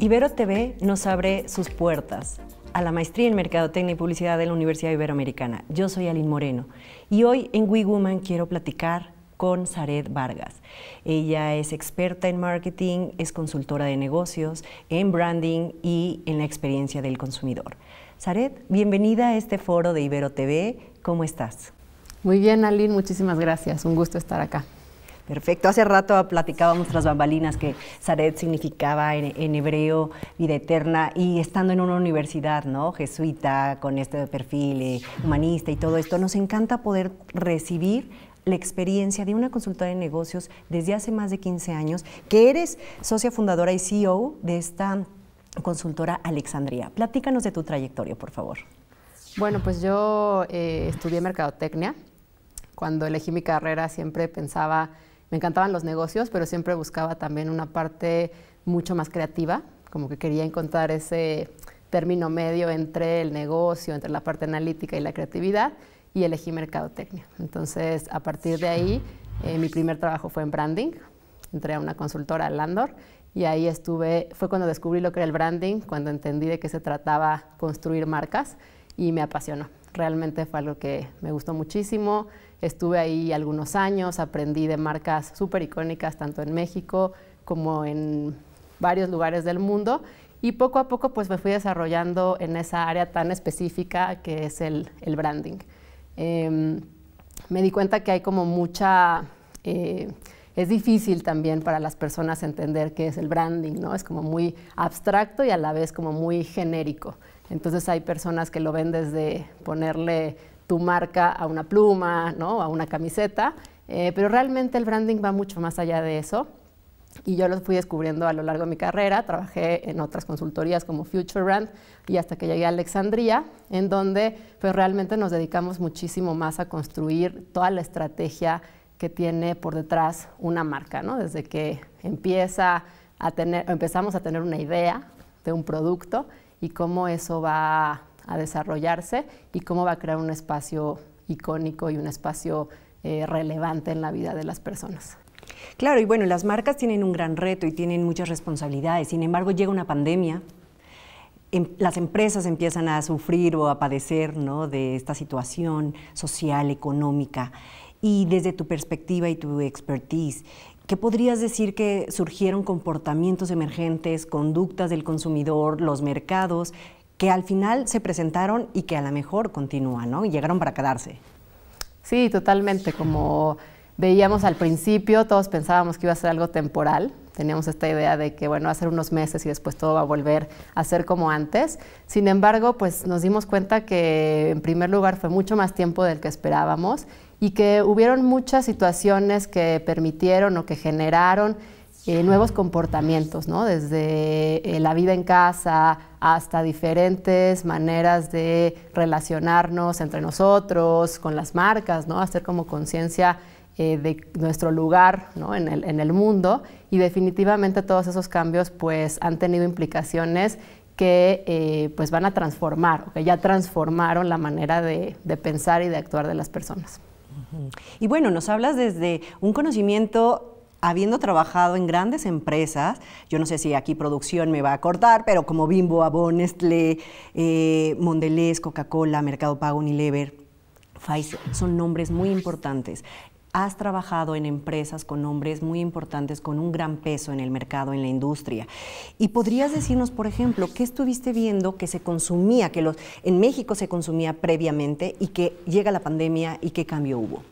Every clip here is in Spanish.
Ibero TV nos abre sus puertas a la maestría en Mercadotecnia y Publicidad de la Universidad Iberoamericana. Yo soy Aline Moreno y hoy en We quiero platicar con Zared Vargas. Ella es experta en marketing, es consultora de negocios, en branding y en la experiencia del consumidor. Saret, bienvenida a este foro de Ibero TV. ¿Cómo estás? Muy bien, Aline, muchísimas gracias. Un gusto estar acá. Perfecto. Hace rato platicábamos tras bambalinas que Saret significaba en, hebreo vida eterna y estando en una universidad, ¿no? Jesuita, con este perfil eh, humanista y todo esto, nos encanta poder recibir la experiencia de una consultora de negocios desde hace más de 15 años, que eres socia fundadora y CEO de esta consultora Alexandria. Platícanos de tu trayectoria, por favor. Bueno, pues yo eh, estudié mercadotecnia. Cuando elegí mi carrera siempre pensaba, me encantaban los negocios, pero siempre buscaba también una parte mucho más creativa, como que quería encontrar ese término medio entre el negocio, entre la parte analítica y la creatividad, y elegí mercadotecnia. Entonces, a partir de ahí, eh, mi primer trabajo fue en branding, entré a una consultora, Landor, y ahí estuve, fue cuando descubrí lo que era el branding, cuando entendí de qué se trataba construir marcas y me apasionó. Realmente fue algo que me gustó muchísimo. Estuve ahí algunos años, aprendí de marcas súper icónicas tanto en México como en varios lugares del mundo y poco a poco pues me fui desarrollando en esa área tan específica que es el, el branding. Em, me di cuenta que hay como mucha... Eh, es difícil también para las personas entender qué es el branding, ¿no? Es como muy abstracto y a la vez como muy genérico. Entonces hay personas que lo ven desde ponerle tu marca a una pluma, ¿no? A una camiseta, eh, pero realmente el branding va mucho más allá de eso. Y yo lo fui descubriendo a lo largo de mi carrera. Trabajé en otras consultorías como Future Brand y hasta que llegué a Alexandria, en donde pues realmente nos dedicamos muchísimo más a construir toda la estrategia que tiene por detrás una marca, ¿no? Desde que empieza a tener, empezamos a tener una idea de un producto y cómo eso va a desarrollarse y cómo va a crear un espacio icónico y un espacio eh, relevante en la vida de las personas. Claro, y bueno, las marcas tienen un gran reto y tienen muchas responsabilidades. Sin embargo, llega una pandemia, em, las empresas empiezan a sufrir o a padecer ¿no? de esta situación social, económica. Y desde tu perspectiva y tu expertise, ¿Qué podrías decir que surgieron comportamientos emergentes, conductas del consumidor, los mercados, que al final se presentaron y que a lo mejor continúan, ¿no? Y llegaron para quedarse. Sí, totalmente. Como veíamos al principio, todos pensábamos que iba a ser algo temporal, Teníamos esta idea de que, bueno, va a ser unos meses y después todo va a volver a ser como antes. Sin embargo, pues nos dimos cuenta que en primer lugar fue mucho más tiempo del que esperábamos y que hubieron muchas situaciones que permitieron o que generaron eh, nuevos comportamientos, ¿no? desde eh, la vida en casa hasta diferentes maneras de relacionarnos entre nosotros, con las marcas, ¿no? hacer como conciencia eh, de nuestro lugar en, el, en el mundo y definitivamente todos esos cambios pues han tenido implicaciones que eh, pues van a transformar, que ya transformaron la manera de, pensar y de actuar de las personas. Y bueno, nos hablas desde un conocimiento habiendo trabajado en grandes empresas, yo no sé si aquí producción me va a cortar, pero como Bimbo, Avon, Nestlé, eh, Mondelez, Coca-Cola, Mercado Pago, Unilever, Pfizer, son nombres muy importantes has trabajado en empresas con nombres muy importantes, con un gran peso en el mercado, en la industria. Y podrías decirnos, por ejemplo, qué estuviste viendo que se consumía, que los, en México se consumía previamente y que llega la pandemia y qué cambio hubo.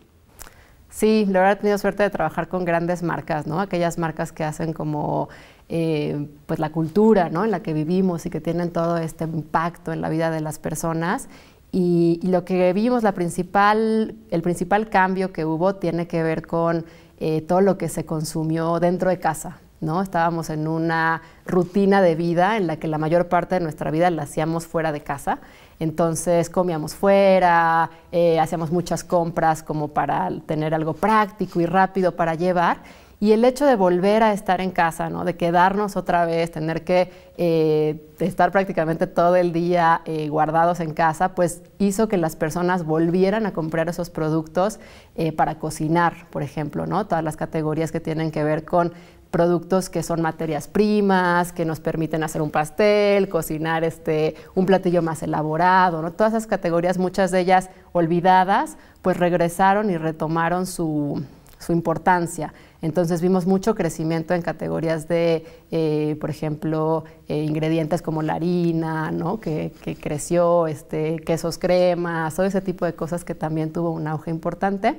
Sí, la verdad he tenido suerte de trabajar con grandes marcas, ¿no? Aquellas marcas que hacen como eh, pues la cultura, ¿no? En la que vivimos y que tienen todo este impacto en la vida de las personas y, lo que vimos, principal, el principal cambio que hubo tiene que ver con eh, todo lo que se consumió dentro de casa. ¿no? Estábamos en una rutina de vida en la que la mayor parte de nuestra vida la hacíamos fuera de casa. Entonces comíamos fuera, eh, hacíamos muchas compras como para tener algo práctico y rápido para llevar. Y el hecho de volver a estar en casa, de quedarnos otra vez, tener que eh, estar prácticamente todo el día eh, guardados en casa, pues hizo que las personas volvieran a comprar esos productos eh, para cocinar, por ejemplo, ¿no? todas las categorías que tienen que ver con productos que son materias primas, que nos permiten hacer un pastel, cocinar este, un platillo más elaborado, ¿no? Todas esas categorías, muchas de ellas olvidadas, pues regresaron y retomaron su importancia. Entonces vimos mucho crecimiento en categorías de, eh, por ejemplo, eh, ingredientes como la harina, ¿no? que, creció, este, quesos cremas, todo ese tipo de cosas que también tuvo un auge importante.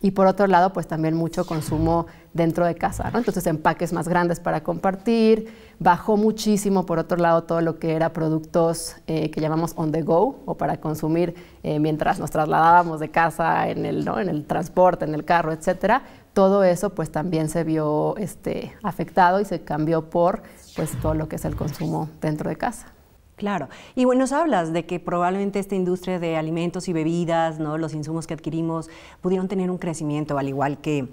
Y por otro lado, pues también mucho consumo dentro de casa, Entonces empaques más grandes para compartir, bajó muchísimo por otro lado todo lo que era productos eh, que llamamos on the go o para consumir mientras nos trasladábamos de casa en el, en el transporte, en el carro, etcétera todo eso pues también se vio este, afectado y se cambió por pues todo lo que es el consumo dentro de casa. Claro, y bueno, nos hablas de que probablemente esta industria de alimentos y bebidas, ¿no? los insumos que adquirimos, pudieron tener un crecimiento, al igual que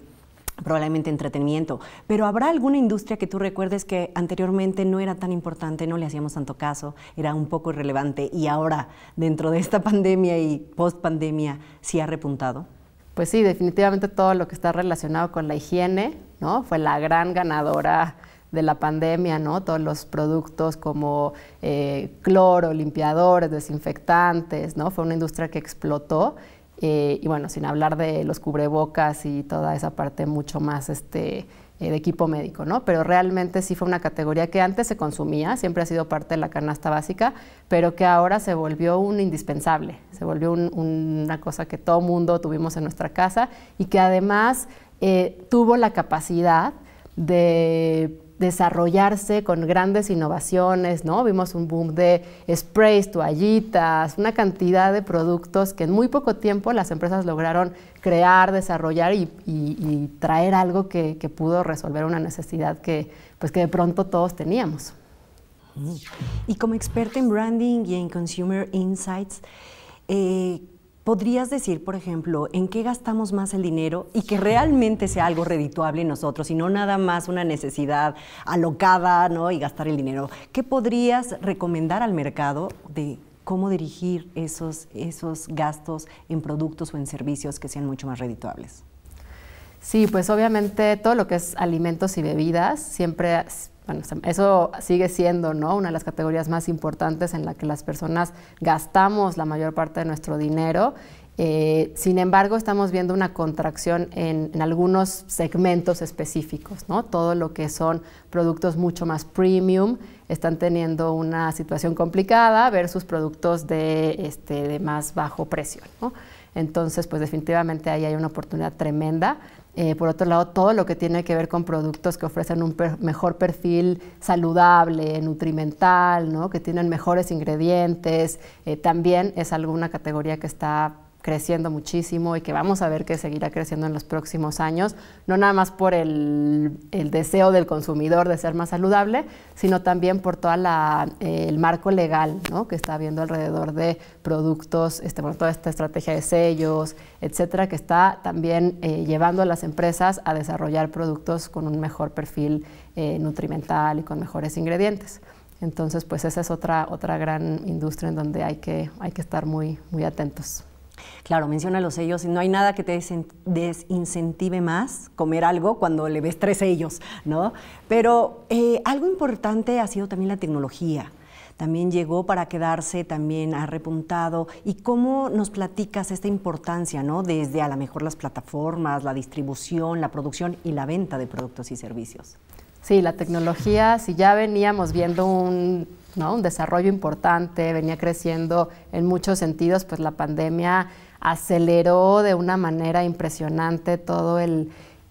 probablemente entretenimiento, pero ¿habrá alguna industria que tú recuerdes que anteriormente no era tan importante, no le hacíamos tanto caso, era un poco irrelevante y ahora, dentro de esta pandemia y post pandemia, sí ha repuntado? Pues sí, definitivamente todo lo que está relacionado con la higiene, ¿no? Fue la gran ganadora de la pandemia, ¿no? Todos los productos como eh, cloro, limpiadores, desinfectantes, ¿no? Fue una industria que explotó. Eh, y bueno, sin hablar de los cubrebocas y toda esa parte mucho más este, eh, de equipo médico, ¿no? Pero realmente sí fue una categoría que antes se consumía, siempre ha sido parte de la canasta básica, pero que ahora se volvió un indispensable, se volvió una cosa que todo mundo tuvimos en nuestra casa y que además eh, tuvo la capacidad de desarrollarse con grandes innovaciones, ¿no? Vimos un boom de sprays, toallitas, una cantidad de productos que en muy poco tiempo las empresas lograron crear, desarrollar y, traer algo que, pudo resolver una necesidad que, pues, que de pronto todos teníamos. Y como experta en branding y en consumer insights, eh, ¿Podrías decir, por ejemplo, en qué gastamos más el dinero y que realmente sea algo redituable en nosotros y no nada más una necesidad alocada ¿no? y gastar el dinero? ¿Qué podrías recomendar al mercado de cómo dirigir esos, esos gastos en productos o en servicios que sean mucho más redituables? Sí, pues obviamente todo lo que es alimentos y bebidas siempre bueno, eso sigue siendo una de las categorías más importantes en la que las personas gastamos la mayor parte de nuestro dinero. Eh, sin embargo, estamos viendo una contracción en, algunos segmentos específicos, Todo lo que son productos mucho más premium están teniendo una situación complicada versus productos de, este, más bajo precio, Entonces, pues definitivamente ahí hay una oportunidad tremenda eh, por otro lado, todo lo que tiene que ver con productos que ofrecen un mejor perfil saludable, nutrimental, ¿no? que tienen mejores ingredientes, eh, también es alguna categoría que está creciendo muchísimo y que vamos a ver que seguirá creciendo en los próximos años, no nada más por el, deseo del consumidor de ser más saludable, sino también por todo eh, el marco legal que está habiendo alrededor de productos, este, toda esta estrategia de sellos, etcétera, que está también eh, llevando a las empresas a desarrollar productos con un mejor perfil eh, nutrimental y con mejores ingredientes. Entonces, pues esa es otra, otra gran industria en donde hay que, hay que estar muy, muy atentos. Claro, menciona los sellos. No hay nada que te desincentive más comer algo cuando le ves tres sellos, ¿no? Pero eh, algo importante ha sido también la tecnología. También llegó para quedarse, también ha repuntado. ¿Y cómo nos platicas esta importancia, ¿no? Desde a lo mejor las plataformas, la distribución, la producción y la venta de productos y servicios. Sí, la tecnología, si ya veníamos viendo un un desarrollo importante, venía creciendo en muchos sentidos, pues la pandemia aceleró de una manera impresionante todo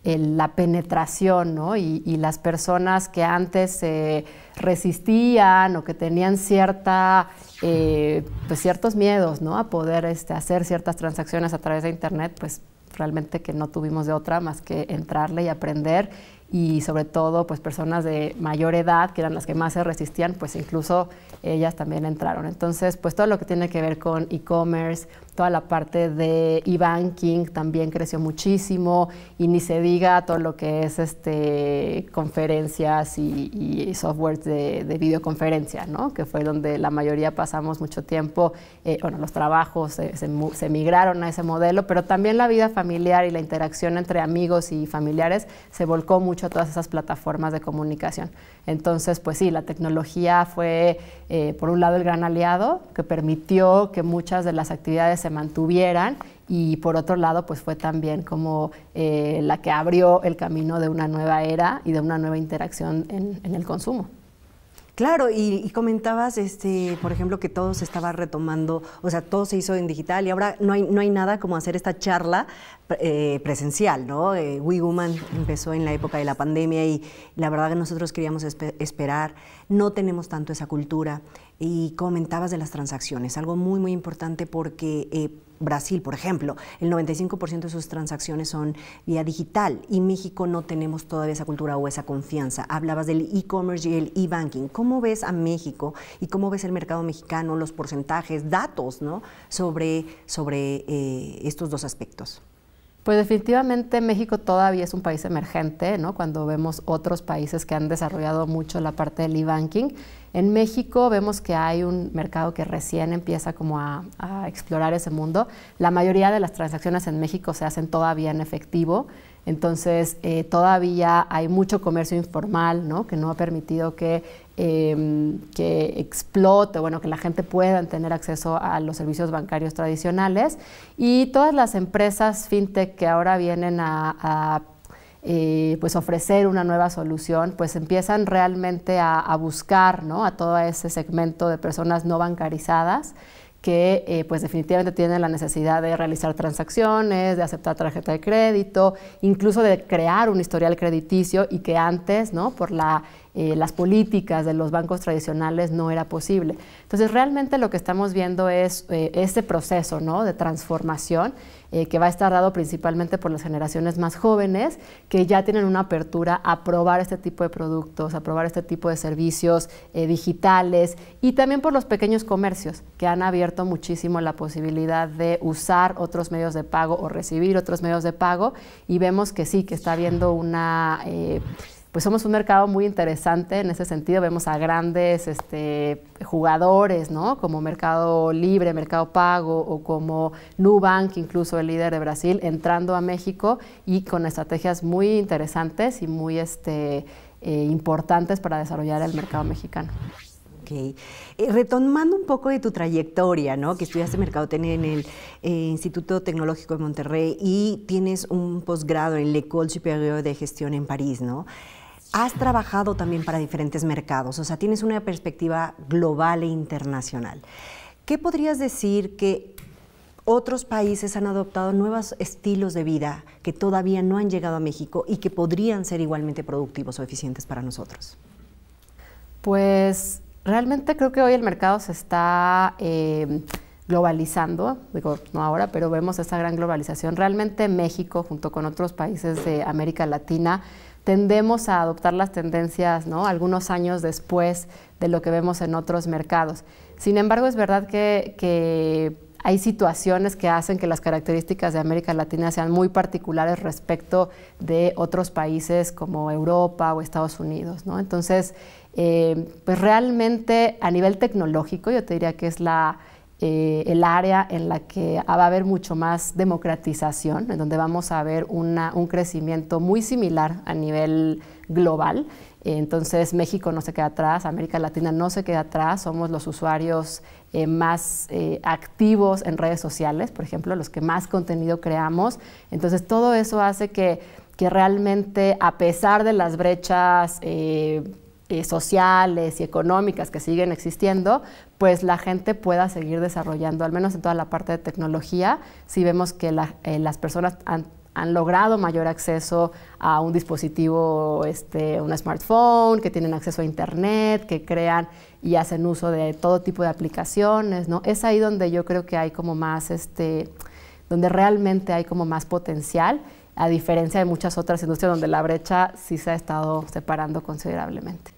la penetración, ¿no? Y, las personas que antes se resistían o que tenían cierta, eh, pues ciertos miedos, ¿no? A poder este, hacer ciertas transacciones a través de Internet, pues realmente que no tuvimos de otra más que entrarle y aprender y sobre todo pues personas de mayor edad, que eran las que más se resistían, pues incluso ellas también entraron. Entonces, pues todo lo que tiene que ver con e-commerce, toda la parte de e-banking también creció muchísimo y ni se diga todo lo que es este conferencias y, software de, videoconferencia, ¿no? que fue donde la mayoría pasamos mucho tiempo, eh, bueno, los trabajos se, se, se, migraron a ese modelo, pero también la vida familiar y la interacción entre amigos y familiares se volcó mucho todas esas plataformas de comunicación. Entonces, pues sí, la tecnología fue, eh, por un lado, el gran aliado que permitió que muchas de las actividades se mantuvieran y por otro lado, pues fue también como eh, la que abrió el camino de una nueva era y de una nueva interacción en el consumo. Claro, y, comentabas, este, por ejemplo, que todo se estaba retomando, o sea, todo se hizo en digital y ahora no hay, no hay nada como hacer esta charla eh, presencial, ¿no? Eh, We Woman empezó en la época de la pandemia y la verdad que nosotros queríamos esperar no tenemos tanto esa cultura. Y comentabas de las transacciones, algo muy, muy importante porque eh, Brasil, por ejemplo, el 95% de sus transacciones son vía digital y México no tenemos todavía esa cultura o esa confianza. Hablabas del e-commerce y el e-banking. ¿Cómo ves a México y cómo ves el mercado mexicano, los porcentajes, datos ¿no? sobre, sobre eh, estos dos aspectos? Pues definitivamente México todavía es un país emergente, ¿no? Cuando vemos otros países que han desarrollado mucho la parte del e-banking en México vemos que hay un mercado que recién empieza como a, explorar ese mundo. La mayoría de las transacciones en México se hacen todavía en efectivo. Entonces, eh, todavía hay mucho comercio informal que no ha permitido que, em, que, explote, bueno, que la gente pueda tener acceso a los servicios bancarios tradicionales. Y todas las empresas fintech que ahora vienen a eh, pues ofrecer una nueva solución, pues empiezan realmente a, buscar a todo ese segmento de personas no bancarizadas que eh, pues definitivamente tienen la necesidad de realizar transacciones, de aceptar tarjeta de crédito, incluso de crear un historial crediticio y que antes, ¿no? por la eh, las políticas de los bancos tradicionales no era posible. Entonces, realmente lo que estamos viendo es eh, este proceso de transformación eh, que va a estar dado principalmente por las generaciones más jóvenes que ya tienen una apertura a probar este tipo de productos, a probar este tipo de servicios eh, digitales y también por los pequeños comercios que han abierto muchísimo la posibilidad de usar otros medios de pago o recibir otros medios de pago y vemos que sí, que está habiendo una pues somos un mercado muy interesante en ese sentido. Vemos a grandes este, jugadores, ¿no? Como Mercado Libre, Mercado Pago o como Nubank, incluso el líder de Brasil, entrando a México y con estrategias muy interesantes y muy este, eh, importantes para desarrollar el mercado mexicano. Eh, retomando un poco de tu trayectoria, ¿no? Que estudiaste mercadotecnia en el eh, Instituto Tecnológico de Monterrey y tienes un posgrado en l'École Supérieure de Gestión en París, ¿no? has trabajado también para diferentes mercados, o sea, tienes una perspectiva global e internacional. ¿Qué podrías decir que otros países han adoptado nuevos estilos de vida que todavía no han llegado a México y que podrían ser igualmente productivos o eficientes para nosotros? Pues realmente creo que hoy el mercado se está eh, globalizando, digo, no ahora, pero vemos esta gran globalización. Realmente México, junto con otros países de América Latina, tendemos a adoptar las tendencias ¿no? algunos años después de lo que vemos en otros mercados. Sin embargo, es verdad que, hay situaciones que hacen que las características de América Latina sean muy particulares respecto de otros países como Europa o Estados Unidos. ¿no? Entonces, eh, pues realmente a nivel tecnológico yo te diría que es la, eh, el área en la que va a haber mucho más democratización, en donde vamos a ver un crecimiento muy similar a nivel global. Eh, entonces México no se queda atrás, América Latina no se queda atrás, somos los usuarios eh, más activos en redes sociales, por ejemplo, los que más contenido creamos. Entonces todo eso hace que realmente, a pesar de las brechas eh, sociales y económicas que siguen existiendo, pues la gente pueda seguir desarrollando, al menos en toda la parte de tecnología, si vemos que eh, las personas han, logrado mayor acceso a un dispositivo, este, un smartphone, que tienen acceso a Internet, que crean y hacen uso de todo tipo de aplicaciones, ¿no? Es ahí donde yo creo que hay como más, este, donde realmente hay como más potencial a diferencia de muchas otras industrias donde la brecha sí se ha estado separando considerablemente.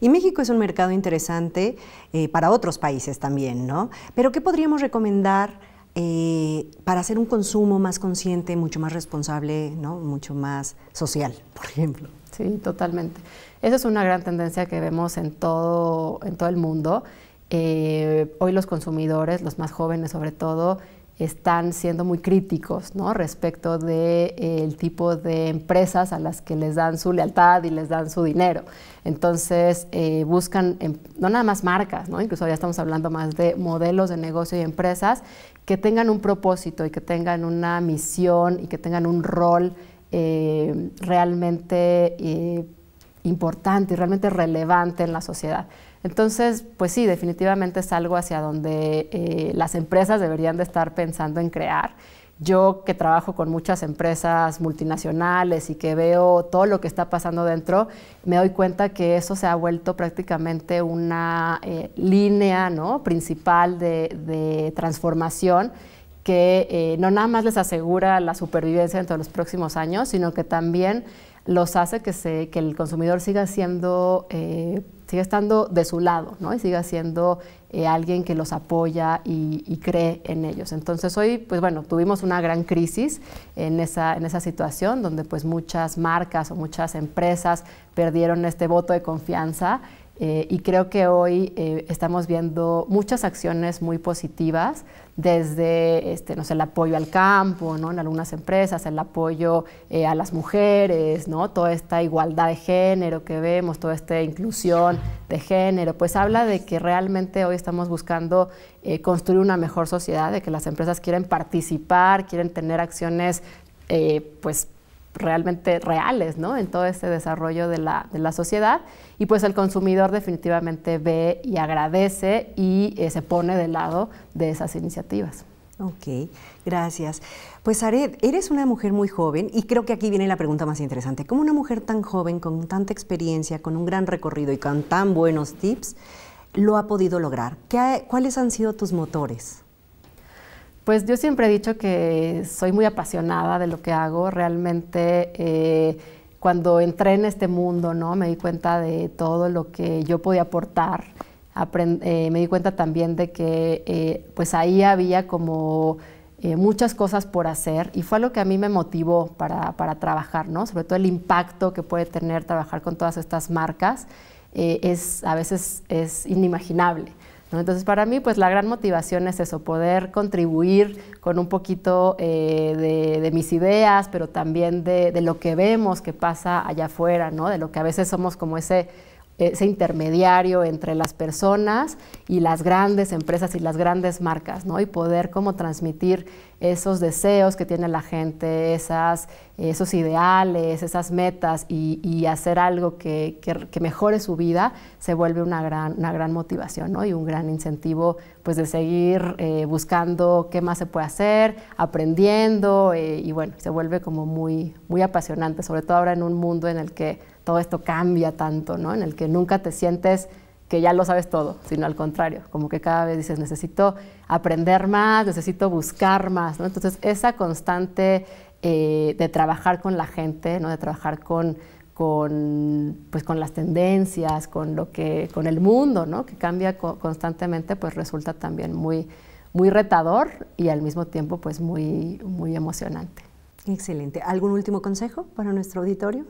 Y México es un mercado interesante eh, para otros países también, ¿no? Pero ¿qué podríamos recomendar eh, para hacer un consumo más consciente, mucho más responsable, ¿no? mucho más social, por ejemplo? Sí, totalmente. Esa es una gran tendencia que vemos en todo, en todo el mundo. Eh, hoy los consumidores, los más jóvenes sobre todo, están siendo muy críticos respecto del eh, tipo de empresas a las que les dan su lealtad y les dan su dinero. Entonces eh, buscan em, no nada más marcas, incluso ya estamos hablando más de modelos de negocio y empresas que tengan un propósito y que tengan una misión y que tengan un rol eh, realmente importante y realmente relevante en la sociedad. Entonces, pues sí, definitivamente es algo hacia donde eh, las empresas deberían de estar pensando en crear. Yo que trabajo con muchas empresas multinacionales y que veo todo lo que está pasando dentro, me doy cuenta que eso se ha vuelto prácticamente una eh, línea ¿no? principal de, transformación que eh, no nada más les asegura la supervivencia dentro de los próximos años, sino que también los hace que, que el consumidor siga siendo sigue estando de su lado, ¿no? Y sigue siendo eh, alguien que los apoya y, cree en ellos. Entonces hoy, pues bueno, tuvimos una gran crisis en esa, en esa situación donde pues muchas marcas o muchas empresas perdieron este voto de confianza eh, y creo que hoy eh, estamos viendo muchas acciones muy positivas, desde este, el apoyo al campo, ¿no? en algunas empresas, el apoyo eh, a las mujeres, ¿no? toda esta igualdad de género que vemos, toda esta inclusión de género, pues habla de que realmente hoy estamos buscando construir una mejor sociedad, de que las empresas quieren participar, quieren tener acciones pues realmente reales ¿no? en todo este desarrollo de la, sociedad y pues el consumidor definitivamente ve y agradece y eh, se pone de lado de esas iniciativas. Ok, gracias. Pues Ared, eres una mujer muy joven y creo que aquí viene la pregunta más interesante. ¿Cómo una mujer tan joven, con tanta experiencia, con un gran recorrido y con tan buenos tips, lo ha podido lograr? ¿Cuáles han sido tus motores? Pues yo siempre he dicho que soy muy apasionada de lo que hago. Realmente eh, cuando entré en este mundo, ¿no? Me di cuenta de todo lo que yo podía aportar. Eh, me di cuenta también de que eh, pues ahí había como muchas cosas por hacer y fue lo que a mí me motivó para, trabajar, Sobre todo el impacto que puede tener trabajar con todas estas marcas es a veces es inimaginable. Entonces, para mí, pues la gran motivación es eso, poder contribuir con un poquito eh, de, mis ideas, pero también de, de, lo que vemos que pasa allá afuera, ¿no? de lo que a veces somos como ese ese intermediario entre las personas y las grandes empresas y las grandes marcas, ¿no? Y poder como transmitir esos deseos que tiene la gente, esas, esos ideales, esas metas y, hacer algo que, mejore su vida, se vuelve una gran, una gran motivación, ¿no? Y un gran incentivo, pues, de seguir eh, buscando qué más se puede hacer, aprendiendo eh, y, bueno, se vuelve como muy, muy apasionante, sobre todo ahora en un mundo en el que todo esto cambia tanto, ¿no? En el que nunca te sientes que ya lo sabes todo, sino al contrario, como que cada vez dices, necesito aprender más, necesito buscar más, ¿no? Entonces, esa constante eh, de trabajar con la gente, ¿no? De trabajar con, pues, con las tendencias, con, lo que, con el mundo, ¿no? Que cambia constantemente, pues resulta también muy, muy retador y al mismo tiempo, pues, muy, muy emocionante. Excelente. ¿Algún último consejo para nuestro auditorio?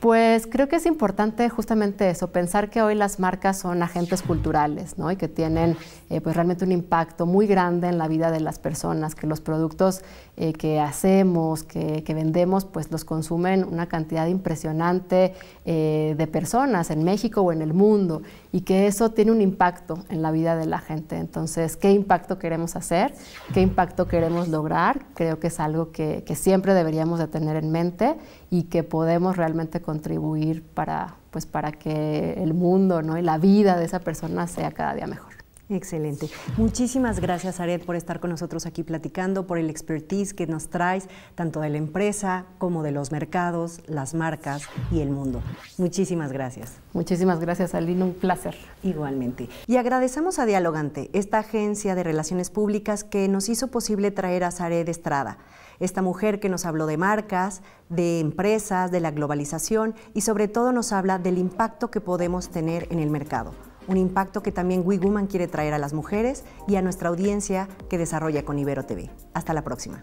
Pues creo que es importante justamente eso, pensar que hoy las marcas son agentes culturales, ¿no? Y que tienen eh, pues realmente un impacto muy grande en la vida de las personas, que los productos eh, que hacemos, que, vendemos, pues los consumen una cantidad impresionante eh, de personas en México o en el mundo, y que eso tiene un impacto en la vida de la gente. Entonces, ¿qué impacto queremos hacer? ¿Qué impacto queremos lograr? Creo que es algo que, que siempre deberíamos de tener en mente y que podemos realmente contribuir para, pues, para que el mundo ¿no? y la vida de esa persona sea cada día mejor. Excelente. Muchísimas gracias, Aret, por estar con nosotros aquí platicando, por el expertise que nos traes, tanto de la empresa como de los mercados, las marcas y el mundo. Muchísimas gracias. Muchísimas gracias, Aline. Un placer. Igualmente. Y agradecemos a Dialogante, esta agencia de relaciones públicas que nos hizo posible traer a Zared Estrada esta mujer que nos habló de marcas, de empresas, de la globalización y sobre todo nos habla del impacto que podemos tener en el mercado. Un impacto que también Wiguman quiere traer a las mujeres y a nuestra audiencia que desarrolla con Ibero TV. Hasta la próxima.